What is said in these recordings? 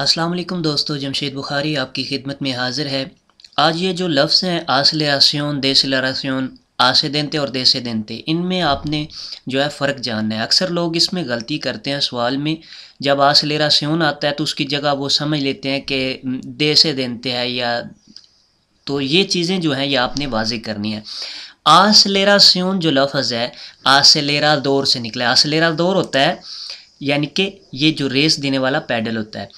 अस्सलाम दोस्तों जमशेद बुखारी आपकी खिदमत में हाजिर है आज ये जो लफ्ज़ हैं आसल आसियोन देसल आसियोन आसे देनते और देसे देनते इनमें आपने जो है फ़र्क जानना है अक्सर लोग इसमें गलती करते हैं सवाल में जब आसल आसियोन आता है तो उसकी जगह वो समझ लेते हैं कि देसे देनते हैं या तो ये चीज़ें जो हैं ये आपने वाजे करनी है आसलेरा स्यून जो लफ्ज़ है आसलेरा दौर से निकला आसलेरा दौर होता है यानी कि ये जो रेस देने वाला पैडल होता है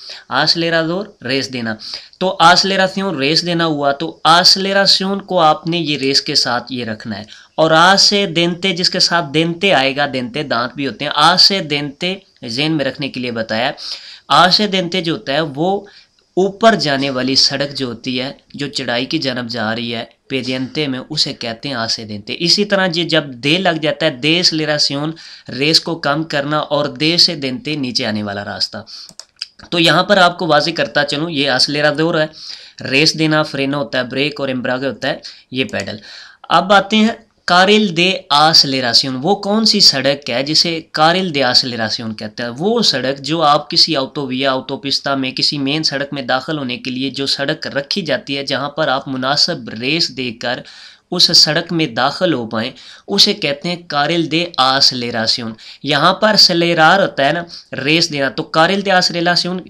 आसलेरादोर रेस देना तो स्यून रेस देना हुआ तो स्यून को आपने ये रेस के साथ ये रखना है और आज से देनते जिसके साथ देनते आएगा देनते दांत भी होते हैं आज से देनते जेन में रखने के लिए बताया आज से देनते जो होता है वो ऊपर जाने वाली सड़क जो होती है जो चढ़ाई की जनब जा रही है पेरियंते में उसे कहते हैं देते इसी तरह जी जब दे लग जाता है देश सियोन रेस को कम करना और दे से देते नीचे आने वाला रास्ता तो यहाँ पर आपको वाजी करता चलूँ ये आस लेरा दौर है रेस देना फ्रेना होता है ब्रेक और एम्ब्रागे होता है ये पैडल अब आते हैं कारिल दे आसलेरासियन वो कौन सी सड़क है जिसे कारिल दे आसलेरासियन कहते हैं वो सड़क जो आप किसी ऑटोविया ऑटोपिस्ता में किसी मेन सड़क में दाखिल होने के लिए जो सड़क रखी जाती है जहाँ पर आप मुनासब रेस देकर उस सड़क में दाखिल हो पाएँ उसे कहते हैं कारिल दे आसलेरासियन यहाँ पर सलेरार होता है ना रेस देना तो कारिल दे आसलेरासियन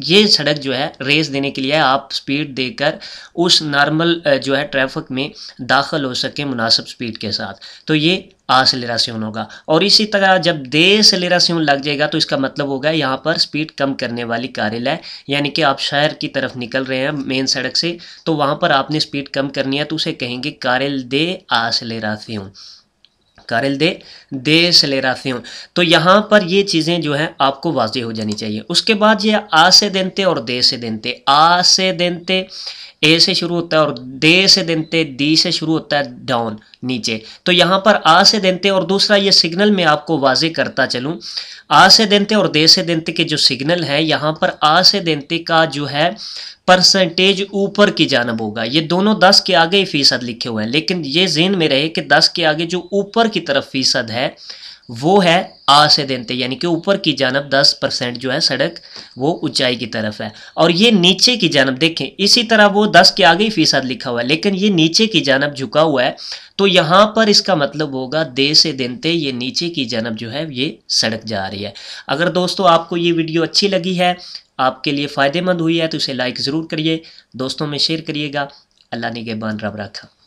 ये सड़क जो है रेस देने के लिए आप स्पीड देकर उस नॉर्मल जो है ट्रैफिक में दाखिल हो सके मुनासिब स्पीड के साथ तो ये आसलेरासियन होगा और इसी तरह जब दे देसलेरासियन लग जाएगा तो इसका मतलब होगा यहाँ पर स्पीड कम करने वाली कार्यालय यानी कि आप शहर की तरफ निकल रहे हैं मेन सड़क से तो वहाँ पर आपने स्पीड कम करनी है तो उसे कहेंगे कारिल दे आसलेरासियन कारल दे देसलेरासियों तो यहाँ पर ये चीज़ें जो है आपको वाजे हो जानी चाहिए उसके बाद ये आ से देनते और दे से देनते आ से देनते ए से शुरू होता है और दे से देनते दी से शुरू होता है डाउन नीचे तो यहाँ पर आ से देनते और दूसरा ये सिग्नल मैं आपको वाजे करता चलूँ आ से देनते और दे से देनते के जो सिग्नल है यहाँ पर आ से देनते का जो है परसेंटेज ऊपर की जानब होगा ये दोनों दस के आगे ही फीसद लिखे हुए हैं लेकिन ये जेन में रहे कि दस के आगे जो ऊपर की तरफ फीसद है वो है आ से देते यानी कि ऊपर की जानब 10 परसेंट जो है सड़क वो ऊंचाई की तरफ है और ये नीचे की जानब देखें इसी तरह वो 10 के आगे ही फीसद लिखा हुआ है लेकिन ये नीचे की जानब झुका हुआ है तो यहाँ पर इसका मतलब होगा दे से देनते ये नीचे की जानब जो है ये सड़क जा रही है अगर दोस्तों आपको ये वीडियो अच्छी लगी है आपके लिए फ़ायदेमंद हुई है तो इसे लाइक ज़रूर करिए दोस्तों में शेयर करिएगा अल्लाह ने के बान रब रखा